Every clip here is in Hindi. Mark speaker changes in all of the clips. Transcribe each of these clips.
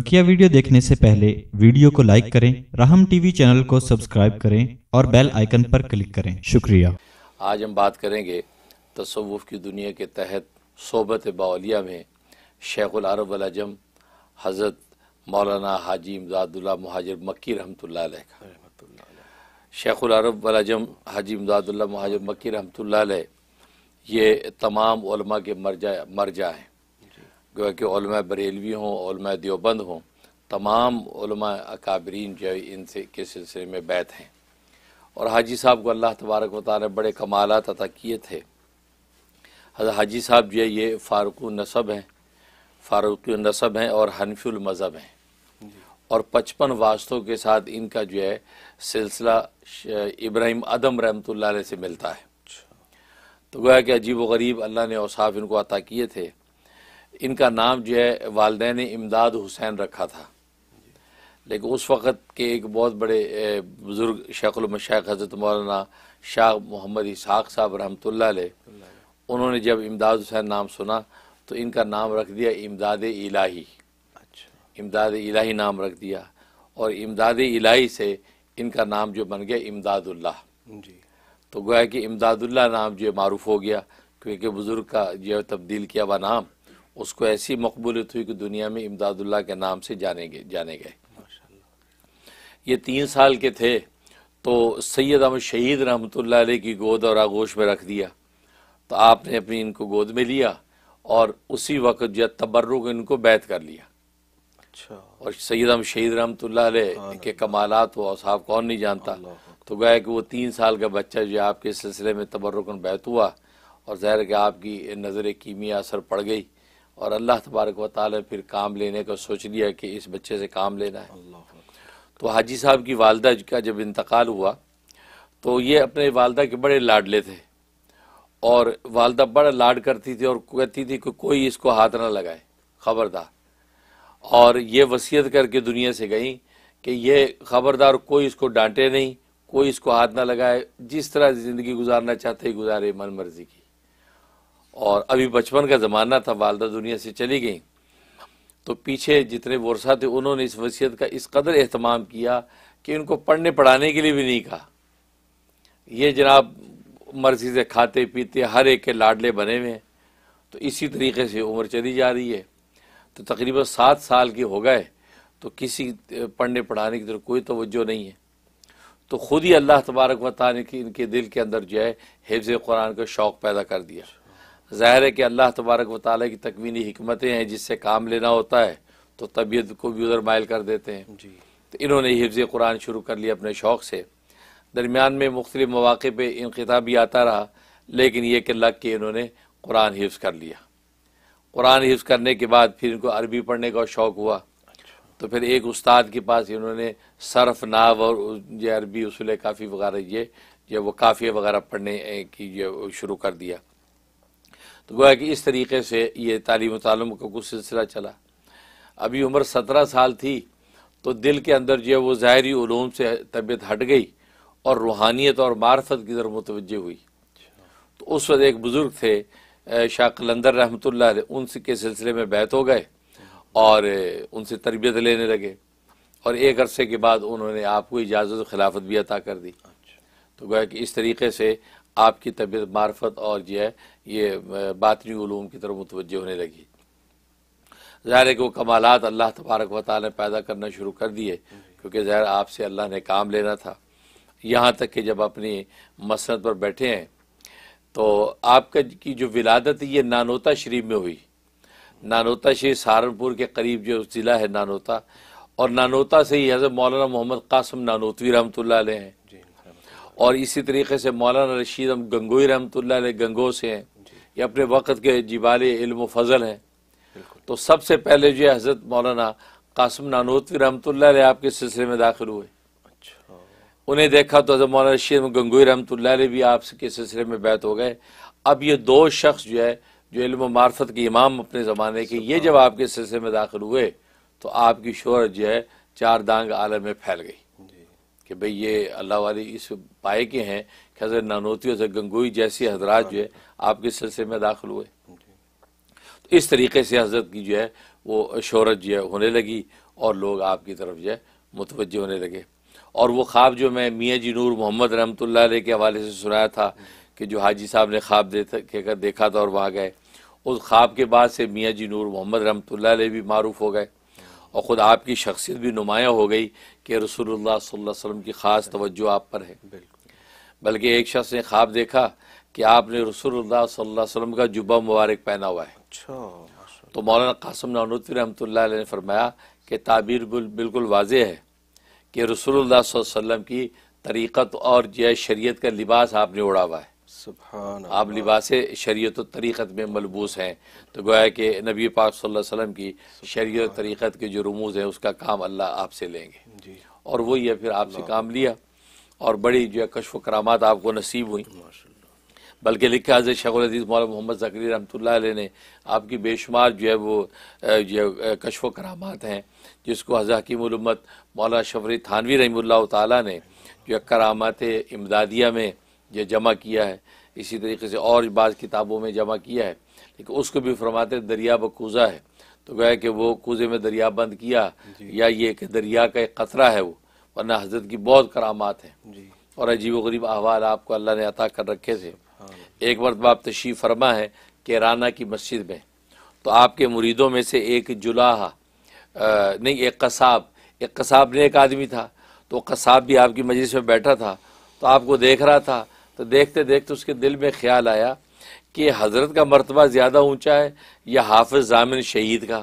Speaker 1: बकिया वीडियो देखने से पहले वीडियो को लाइक करें राहम टीवी चैनल को सब्सक्राइब करें और बेल आइकन पर क्लिक करें शुक्रिया आज हम बात करेंगे तसवुफ़ की दुनिया के तहत सोबत बावलिया में शेखुल अरब अजम हज़रत मौलाना हाजी इमदादुल्ला महाजर मक्की रहमतुल्लाह का शेखुल अरब अजम हाजी इमदादुल्ला महाजर मक्की रहमतुल्लाह ये तमाम उलमा के मरजा मरजा हैं गोया कि बरेलवी हों देवबंद हों तमाम अकाबरीन जो इनसे के सिलसिले में बैत हैं और हाजी साहब को अल्लाह तबारक वाले ने बड़े कमालत अदा किए थे हाजी साहब जो है ये फारुक नसब हैं फारुक नसब हैं और हनफुल मज़हब हैं और पचपन वास्तों के साथ इनका जो है सिलसिला इब्राहिम अदम रहमत से मिलता है अच्छा। तो गोया कि अजीब व गरीब अल्लाह ने उसाफ़ इनको अता किए थे इनका नाम जो है वालदे ने इमदाद हुसैन रखा था लेकिन उस वक़्त के एक बहुत बड़े बुज़ुर्ग शेखुलमशाख हज़रत मौलाना शाह मोहम्मद इसाक साहब रहमत उन्होंने जब इमदाद हुसैन नाम सुना तो इनका नाम रख दिया इमदाद इलाही अच्छा इमदाद इलाही नाम रख दिया और इमदाद इलाही से इनका नाम जो बन गया इमदादुल्ला तो गोया कि इमदादुल्ला नाम जो है मरूफ हो गया क्योंकि बुज़ुर्ग का जो है तब्दील किया हुआ नाम उसको ऐसी मकबूलियत हुई कि दुनिया में इमदादुल्ला के नाम से जाने गए जाने गए ये तीन साल के थे तो सैयद अहमद शहीद रहमत की गोद और आगोश में रख दिया तो आपने अपनी इनको गोद में लिया और उसी वक्त जो तबर्रुक इनको बैत कर लिया अच्छा और सैयद अहमद शहीद रहमत के कमालत वो साहब कौन नहीं जानता तो गया कि वो तीन साल का बच्चा जो आपके सिलसिले में तबर्रुकन बैत हुआ और ज़ाहिर के आपकी नज़र कीमिया असर पड़ गई और अल्लाह तबारक वाली फिर काम लेने का सोच लिया कि इस बच्चे से काम लेना है तो हाजी साहब की वालदा का जब इंतकाल हुआ तो ये अपने वालदा के बड़े लाडले थे और वालदा बड़ा लाड करती थी और कहती थी कि कोई इसको हाथ ना लगाए ख़बरदार और ये वसीयत करके दुनिया से गई कि ये ख़बरदार कोई इसको डांटे नहीं कोई इसको हाथ ना लगाए जिस तरह ज़िंदगी गुजारना चाहते गुजारे मन मर्ज़ी की और अभी बचपन का ज़माना था वालदा दुनिया से चली गई तो पीछे जितने वर्षा थे उन्होंने इस वसीयत का इस कदर अहतमाम किया कि उनको पढ़ने पढ़ाने के लिए भी नहीं कहा ये जनाब मर्जी से खाते पीते हर एक के लाडले बने हुए हैं तो इसी तरीके से उम्र चली जा रही है तो तकरीबन सात साल के हो गए तो किसी पढ़ने पढ़ाने की तरफ कोई तोज्जो नहीं है तो ख़ुद ही अल्लाह तबारक वाली ने कि इनके दिल के अंदर जो है हिफ़ कुरान का शौक़ पैदा कर दिया ज़ाहिर है कि अल्लाह तबारक वाली की तकवीनी हमतें हैं जिससे काम लेना होता है तो तबीयत को भी उधर मायल कर देते हैं तो इन्होंने हिफ्ज़ कुरान शुरू कर लिया अपने शौक़ से दरमियान में मुख्तलि मौाक़े पर इनखता भी आता रहा लेकिन यह कि लग के इन्होंने कुरान हिफ्ज़ कर लिया कुरान हिफ्ज़ करने के बाद फिर इनको अरबी पढ़ने का शौक़ हुआ तो फिर एक उस्ताद के पास इन्होंने सरफ नाव और ये अरबी उसूल काफ़ी वगैरह ये जो वो काफ़ी वगैरह पढ़ने की जो शुरू कर दिया गोया कि इस तरीके से ये तालीम तालम का कुछ सिलसिला चला अभी उम्र सत्रह साल थी तो दिल के अंदर जो है वो ज़ाहरी उलूम से तबीयत हट गई और रूहानियत और मार्फत की तरफ मुतवजह हुई तो उस वक्त एक बुज़ुर्ग थे शाह कलंदर रहमत उनके सिलसिले में बैत हो गए और उनसे तरबियत लेने लगे और एक अरसे के बाद उन्होंने आपको इजाज़त खिलाफत भी अता कर दी अच्छा। तो गोया कि इस तरीके से आपकी तबीयत मार्फत और जो है ये बातनी ूम की तरफ मुतवजह होने लगी ज़ाहिर है कि वो कमालत अल्लाह तबारक वाली ने पैदा करना शुरू कर दिए क्योंकि ज़ाहिर आपसे अल्लाह ने काम लेना था यहाँ तक कि जब अपनी मसनत पर बैठे हैं तो आपका की जो विलादत ये नानोता शरीफ में हुई नानोता शरीफ सहारनपुर के करीब जो ज़िला है नानोता और नानोता से ही हज़रत मौलाना मोहम्मद कासम नानोतवी रहमत हैं और इसी तरीके से मौलाना रशीद हम गंगोई रहमत गंगो से हैं ये अपने वक्त के जिबाल इल्म फजल हैं तो सबसे पहले जो है हज़रत मौलाना कासम नानोतवी रहमत आपके सिलसिले में दाखिल हुए अच्छा। उन्हें देखा तो हज़रत मौलाना रशीद गंगोई रहमत भी आपके सिलसिले में बैत हो गए अब ये दो शख्स जो है जो इल्म मार्फत के इमाम अपने ज़माने के ये जब आपके सिलसिले में दाखिल हुए तो आपकी शोहरत जो है चार दांग आलम में फैल गई कि भाई ये अल्लाह वाले इस पाए के हैं कि हजरत नानोती हजरत गंगोई जैसे हजरात जो है आपके सिलसिले में दाखिल हुए तो इस तरीके से हजरत की जो है वो शहरत जो है होने लगी और लोग आपकी तरफ जो है मुतवजह होने लगे और वो ख्वाब जो मैं मियाँ जी नूर मोहम्मद रहमत लाई के हवाले से सुनाया था कि जो हाजी साहब ने ख्वाब देखा देखा था और वहाँ गए उस ख्वाब के बाद से मियाँ जी नूर मोहम्मद रहमत लाई भी मारूफ़ हो गए और ख़ुद आपकी शख्सियत भी नुमाया हो गई कि रसूलुल्लाह सल्लल्लाहु अलैहि वसल्लम की ख़ास तवज्जो आप पर है बल्कि एक शख्स ने ख्वाब देखा कि आपने रसूलुल्लाह सल्लल्लाहु अलैहि वसल्लम का जुब्बा मुबारक पहना हुआ है अच्छा, तो मौलाना कासम नानूतवी रहमतुल्लाह ने फरमाया कि ताबीर बिल्कुल वाज है कि रसूलुल्लाह सल्लल्लाहु अलैहि वसल्लम की तरीक़त और जय शरीयत का लिबास आपने उड़ा हुआ है आप लिबास शरीत तरीक़त में मलबूस हैं तो गोया कि नबी पाक सल्लल्लाहु अलैहि वसल्लम की शरीत तरीक़त के जो रमूज़ हैं उसका काम अल्लाह आपसे लेंगे और वही है फिर आपसे काम लिया और बड़ी जो है कशफ कराम आपको नसीब हुई बल्कि लिखा हज़र शेखुल अजीज़ मौलाना मोहम्मद जकरी रहमतुल्लाह ने आपकी बेशुमार जो है वो जो कशफ कराम हैं जिसको हज़ाकीमत मौलाना शफरी थानवी रही ताली ने जो इमदादिया में ये जमा किया है इसी तरीके से और बाज़ किताबों में जमा किया है लेकिन उसको भी फरमाते दरिया कोज़ा है तो गया कि वो कोज़े में दरिया बंद किया या ये कि दरिया का एक ख़तरा है वो वरना हजरत की बहुत करामात हैं और अजीब गरीब अहवाल आपको अल्लाह ने अता कर रखे थे एक मरतबा आप तशीफ़ फरमा है राना की मस्जिद में तो आपके मुरीदों में से एक जुलाहा नहीं एक कसाब एक कसाब ने एक आदमी था तो कसाब भी आपकी मजलिस में बैठा था तो आपको देख रहा था तो देखते देखते उसके दिल में ख्याल आया कि हज़रत का मरतबा ज़्यादा ऊँचा है या हाफिज जामिन शहीद का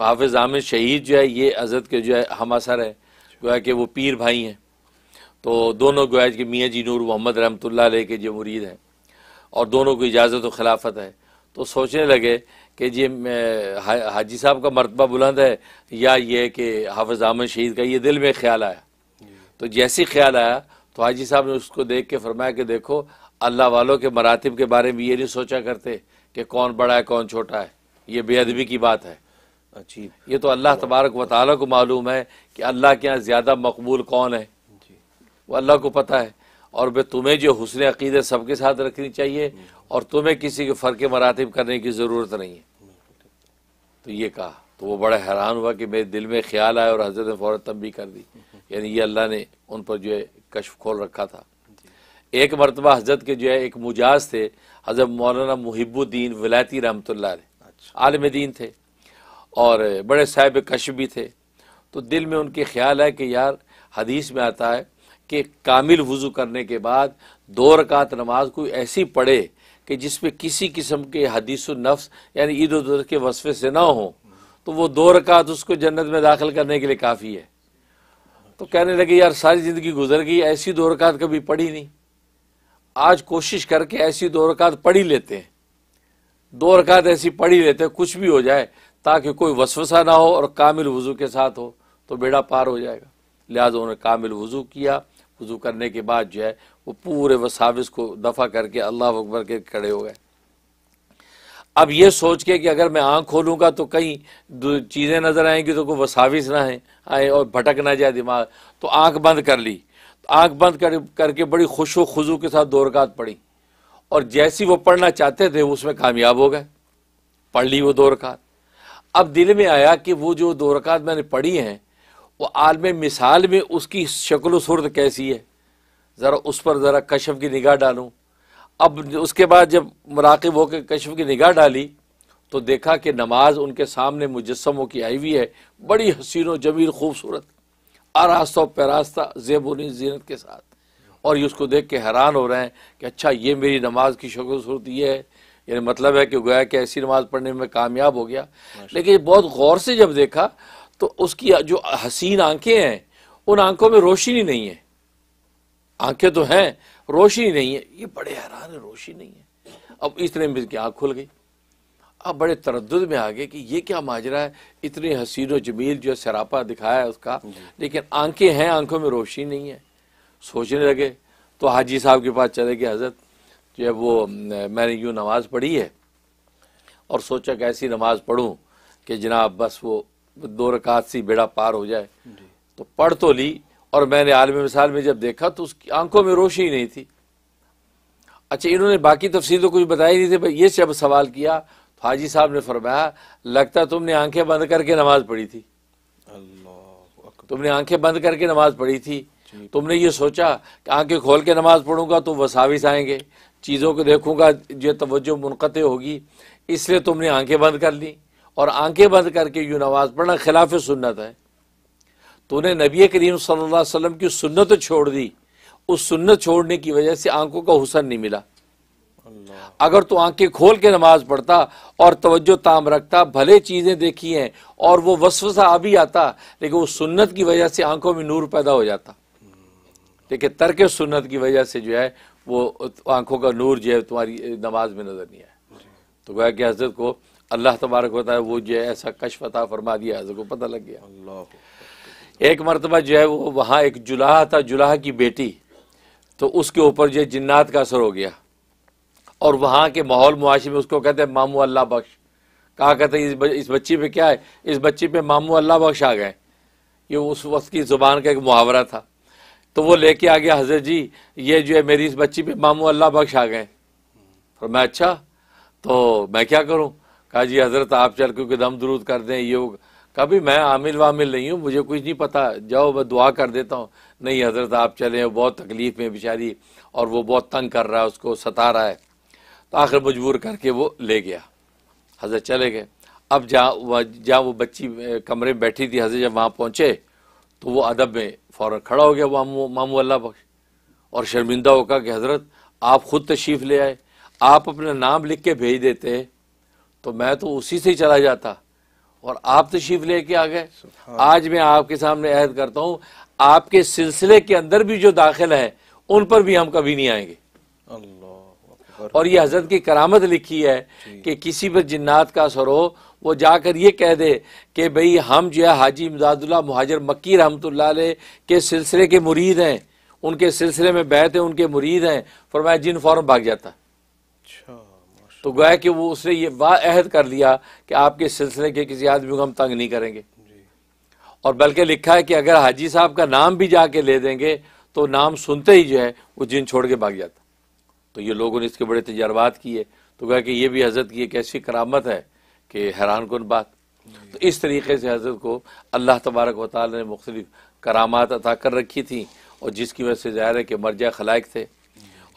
Speaker 1: हाफिज जामिन शहीद जो है ये हज़रत के जो है हम असर है गोया कि वो पीर भाई हैं तो दोनों गोया कि मियाँ जी नूर मोहम्मद रहमत के जो मुरीद हैं और दोनों को इजाज़त व खिलाफत है तो सोचने लगे कि जी हाजी साहब का मरतबा बुलंद है या ये कि हाफिज आमिन शहीद का ये दिल में ख्याल आया तो जैसे ख्याल आया तो हाजी साहब ने उसको देख के फरमाया कि देखो अल्लाह वालों के मरातब के बारे में ये नहीं सोचा करते कि कौन बड़ा है कौन छोटा है ये बेअदबी की बात है अच्छी ये तो अल्लाह तबारक व ताली को मालूम है कि अल्लाह के यहाँ ज़्यादा मकबूल कौन है वो अल्लाह को पता है और भाई तुम्हें जो हसन अकीदत सबके साथ रखनी चाहिए और तुम्हें किसी के फ़र्क मरातब करने की ज़रूरत नहीं है तो ये कहा तो वो बड़ा हैरान हुआ कि मेरे दिल में ख्याल आया और हजरत ने फ़ौर तंबी कर दी यानी ये अल्लाह ने उन पर जो है कश्फ खोल रखा था एक मरतबा हजरत के जो है एक मुजाज थे हजरत मौलाना मुहिबुद्दीन विलायती रहमत अच्छा। आलम दीन थे और बड़े साहिब कश भी थे तो दिल में उनके ख्याल है कि यार हदीस में आता है कि कामिल वज़ू करने के बाद दो रकात नमाज कोई ऐसी पढ़े कि जिसमें किसी किस्म के हदीस नफ्स यानी ईद उदर के वसफ़े से ना हो तो वो दो रकात उसको जन्नत में दाखिल करने के लिए काफ़ी है तो कहने लगे यार सारी ज़िंदगी गुजर गई ऐसी दो तो रकात कभी पढ़ी नहीं आज कोशिश करके ऐसी दो तो रकात पढ़ी लेते हैं दो रकात ऐसी पढ़ी लेते हैं कुछ भी हो जाए ताकि कोई वसवसा ना हो और कामिल वज़ू के साथ हो तो बेड़ा पार हो जाएगा लिहाजा उन्होंने कामिल वज़ू किया वज़ू करने के बाद जो है वो पूरे वसाविस को दफ़ा करके अल्लाह अकबर के खड़े हो गए अब ये सोच के कि अगर मैं आँख खोलूँगा तो कहीं चीज़ें नज़र आएंगी तो कोई वसाविस ना है और भटक ना जाए दिमाग तो आंख बंद कर ली तो आंख बंद कर करके बड़ी खुश व खुशू के साथ दोरकात पढ़ी और जैसी वो पढ़ना चाहते थे उसमें कामयाब हो गए पढ़ ली वो दोरकात अब दिल में आया कि वो जो दोरकात मैंने पढ़ी हैं वो आलम मिसाल में उसकी शक्ल सूरत कैसी है ज़रा उस पर ज़रा कशफ की निगाह डालूँ अब उसके बाद जब मराकब होकर कशफ की निगाह डाली तो देखा कि नमाज उनके सामने मुजस्मों की आई हुई है बड़ी हसीनों जमील खूबसूरत आरास्ता पैरास्ता जेबोनी जीनत के साथ और ये उसको देख के हैरान हो रहे हैं कि अच्छा ये मेरी नमाज की शक्ल सूरत यह है यानी मतलब है कि गोया कि ऐसी नमाज पढ़ने में कामयाब हो गया लेकिन बहुत गौर से जब देखा तो उसकी जो हसीन आंखें हैं उन आंखों में रोशनी नहीं है आंखें तो हैं रोशनी नहीं है ये बड़े हैरान है रोशनी नहीं है अब इतने में इसकी आँख खुल गई आप बड़े तरद में आ गए कि ये क्या माजरा है इतनी हसीन जमील जो सरापा दिखाया है उसका लेकिन आंखें हैं आंखों में रोशनी नहीं है सोचने लगे तो हाजी साहब के पास चले गए हजरत जो है वो मैंने यूँ नमाज़ पढ़ी है और सोचा कि ऐसी नमाज़ पढ़ूँ कि जनाब बस वो दो रकात सी बेड़ा पार हो जाए तो पढ़ तो ली और मैंने आलम मिसाल में जब देखा तो उसकी आंखों में रोशनी नहीं थी अच्छा इन्होंने बाकी तफसील तो कुछ बताई नहीं थी भाई ये जब सवाल किया हाजी साहब ने फरमाया लगता तुमने आंखें बंद करके नमाज पढ़ी थी तुमने आंखें बंद करके नमाज पढ़ी थी तुमने ये सोचा कि आंखें खोल के नमाज पढ़ूंगा तो वसाविस आएंगे चीज़ों को देखूंगा जो तवज्जो मुनक़ होगी इसलिए तुमने आंखें बंद कर ली और आंखें बंद करके यूँ नमाज पढ़ना खिलाफ सुन्नत है तूने नबी करीम सल्लल्लाहु अलैहि वसल्लम की सुन्नत छोड़ दी उस सुन्नत छोड़ने की वजह से आंखों का हुसन नहीं मिला अगर तू आंखें खोल के नमाज पढ़ता और तवज्जो ताम रखता भले चीज़ें देखी हैं और वो वसवसा आ भी आता लेकिन वो सुन्नत की वजह से आंखों में नूर पैदा हो जाता देखिए तर्क सुन्नत की वजह से जो है वो आंखों का नूर जो है तुम्हारी नमाज में नज़र नहीं आया तो गोया कि हजरत को अल्लाह तबारक होता है वो जो है ऐसा कशफता फरमा दिया हजरत को पता लग गया एक मरतबा जो है वो वहाँ एक जुलाहा था जुलाहा की बेटी तो उसके ऊपर जो है जिन्नात का असर हो गया और वहाँ के माहौल मुआशे में उसको कहते हैं मामू अल्लाह बख्श कहा कहते हैं इस, इस बच्ची पे क्या है इस बच्ची पे मामू अल्लाह बख्श आ गए ये उस वक्त की ज़ुबान का एक मुहावरा था तो वो लेके आ गया हजरत जी ये जो है मेरी इस बच्ची पे मामू अल्लाह बख्श आ गए और तो मैं अच्छा तो मैं क्या करूँ कहा जी हजरत आप चल क्योंकि दम दुरुद कर दें ये कभी मैं आमिल वामिल नहीं हूँ मुझे कुछ नहीं पता जाओ मैं दुआ कर देता हूँ नहीं हजरत आप चले बहुत तकलीफ़ में बेचारी और वो बहुत तंग कर रहा है उसको सता रहा है तो आखिर मजबूर करके वो ले गया हजरत चले गए अब जहाँ वह जहाँ वो बच्ची कमरे में बैठी थी हजरत जब वहाँ पहुँचे तो वो अदब में फ़ौर खड़ा हो गया मामू मामू अल्लाह बख्श और शर्मिंदा होकर कि हज़रत आप ख़ुद तशीफ़ ले आए आप अपना नाम लिख के भेज देते तो मैं तो उसी से ही चला जाता और आप तशीफ़ ले के आ गए आज मैं आपके सामने अहद करता हूँ आपके सिलसिले के अंदर भी जो दाखिल हैं उन पर भी हम कभी नहीं आएंगे अल्लाह और ये हजरत की करामत लिखी है कि किसी पर जिन्नात का असर हो वो जाकर ये कह दे कि भाई हम जो है हाजी इमदादुल्ला महाजर मक्की रहमत के सिलसिले के मुरीद हैं उनके सिलसिले में बैठे उनके मुरीद हैं फरमाया जिन फ़ौरन भाग जाता अच्छा, तो गोया कि वो उसने ये वाहद कर लिया कि आपके सिलसिले के किसी आदमी को हम तंग नहीं करेंगे और बल्कि लिखा है कि अगर हाजी साहब का नाम भी जाके ले देंगे तो नाम सुनते ही जो है वो जिन छोड़ के भाग जाता तो ये लोगों ने इसके बड़े तजर्बात किए तो कहा कि ये भी हजरत की एक ऐसी करामत है कि हैरान कन बात तो इस तरीके से हजरत को अल्लाह तबारक व ने मुख्तलिफ करामात अदा कर रखी थी और जिसकी वजह से ज़ाहिर है कि मरजा खलाइक थे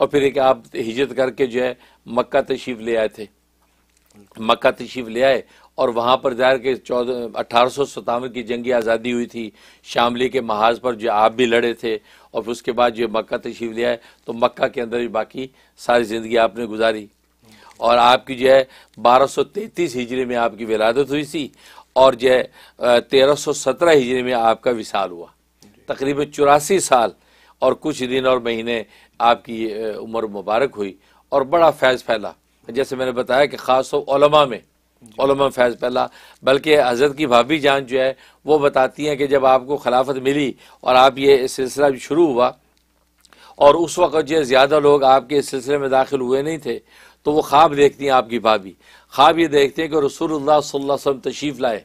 Speaker 1: और फिर एक आप हिजरत करके जो है मक्का तशीफ ले आए थे मक्का तशीफ ले आए और वहाँ पर ज़ाहिर के चौदह अठारह सौ सतावन की जंगी आज़ादी हुई थी शामली के महाज पर जो आप भी लड़े थे और उसके बाद जो मक्का तशीफ लिया है तो मक्का के अंदर भी बाकी सारी ज़िंदगी आपने गुजारी और आपकी जो है बारह सौ तैंतीस हिजरी में आपकी विलादत हुई थी और जो है तेरह सौ सत्रह हिजरी में आपका विशाल हुआ तकरीबन चौरासी साल और कुछ दिन और महीने आपकी उम्र मुबारक हुई और बड़ा फैज़ फैला जैसे मैंने बताया कि ख़ास उलमा में फैज़ पहला बल्कि हज़रत की भाभी जान जो है वो बताती हैं कि जब आपको खिलाफत मिली और आप ये सिलसिला शुरू हुआ और उस वक़्त जो ज़्यादा लोग आपके इस सिलसिले में दाखिल हुए नहीं थे तो वो ख्वाब देखती हैं आपकी भाभी ख्वाब ये देखते हैं कि रसूलुल्लाह सल्लल्लाहु अलैहि वसल्लम तशरीफ़ लाए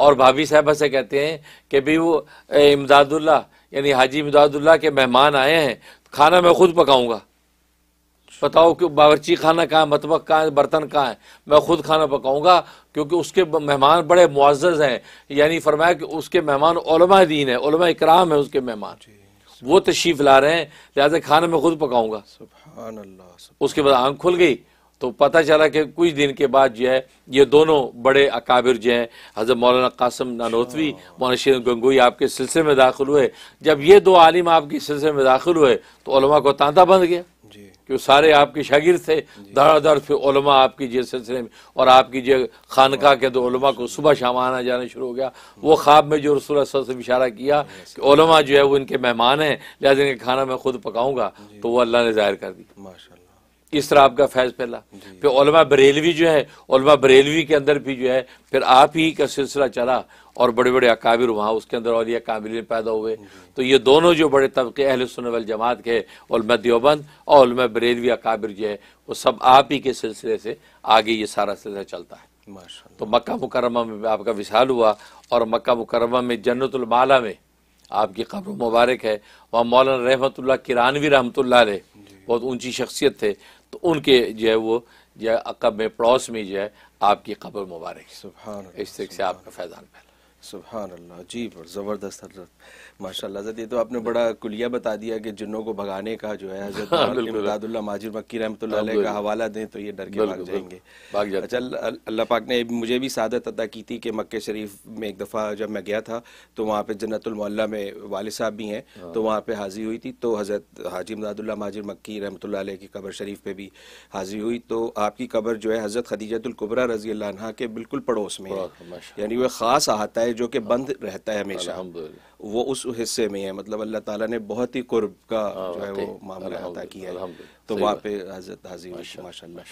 Speaker 1: और भाभी साहबा से कहते हैं कि भाई वो इमदादुल्ला यानी हाजी इमदादुल्ला के मेहमान आए हैं खाना मैं खुद पकाऊंगा बताओ कि बावरची खाना कहाँ है मतबक कहाँ है बर्तन कहाँ है मैं खुद खाना पकाऊंगा क्योंकि उसके मेहमान बड़े मुआज़ हैं यानी फरमाया कि उसके मेहमान दीन है उलमा इकराम है उसके मेहमान वो तशीफ ला रहे हैं लिहाजा खाना मैं खुद पकाऊंगा उसके बाद आंख खुल गई तो पता चला कि कुछ दिन के बाद जो है ये दोनों बड़े अकाबिर जो हैं हज़रत मौलाना कासम नानोतवी अच्छा। मौलाना शेर गंगोई आपके सिलसिले में दाखिल हुए जब ये दो आलिम आपके सिलसिले में दाखिल हुए तो को तांता बंद गया कि सारे आपके शागिर थे दारादार फिर उलमा आपकी जिस सिलसिले में और आपकी जो खानका के दो को सुबह शाम आना जाना शुरू हो गया वो ख्वाब में जो रसूल से इशारा किया कि उलमा जो है वो इनके मेहमान हैं लिहाजा इनके खाना मैं खुद पकाऊंगा तो वो अल्लाह ने जाहिर कर दी माशा इस तरह आपका फैज फैला फिर बरेलवी जो है बरेलवी के अंदर भी जो है फिर आप ही का सिलसिला चला और बड़े बड़े अकाबिर वहाँ उसके अंदर और ये काबिल पैदा हुए तो ये दोनों जो बड़े तबके अहल सुनवल जमात के उलम दियोबंद और बरेलवी अकाबिर जो है वो सब आप ही के सिलसिले से आगे ये सारा सिलसिला चलता है तो मक्का मुकरमा में आपका विशाल हुआ और मक्का मुकरमा में जन्नतमाला में आपकी खबर मुबारक है वहाँ मौलाना ला किरानवी रहमत ला बहुत ऊँची शख्सियत थे तो उनके जो है वो जो है अकब में पड़ोस में जो है आपकी खबर मुबारक इस तरीके से आपका फैजान फैला सुबहान अल्लाह जी और ज़बरदस्त हजरत माशा हजरत ये तो आपने बड़ा कुलिया बता दिया कि जिन्हों को भगाने का जो है हजरतुल्ला हाँ, माजिर मक्की रहमत का हवाला दें तो ये डर के भाग जाएंगे अच्छा अल्लाह पाक ने मुझे भी सादत अदा की थी कि मक्के शरीफ में एक दफ़ा जब मैं गया था तो वहाँ पर जन्नतमल्ला में वाल साहब भी हैं हाँ। तो वहाँ पर हाज़िर हुई थी तो हज़रत हाजी मदादुल्ला माजिर मक्की रहमत की कबर शरीफ पर भी हाज़िर हुई तो आपकी कबर जो है हज़रत खदीजतुल्कुबरा रजी अल्लाह के बिल्कुल पड़ोस में यानी वह ख़ास आहता है जो कि बंद रहता है हमेशा वो उस हिस्से में है मतलब अल्लाह ताला ने बहुत ही कुर्ब का हाँ, जो है वो मामला अदा किया है तो वहाँ पे हजरत हाजी माशा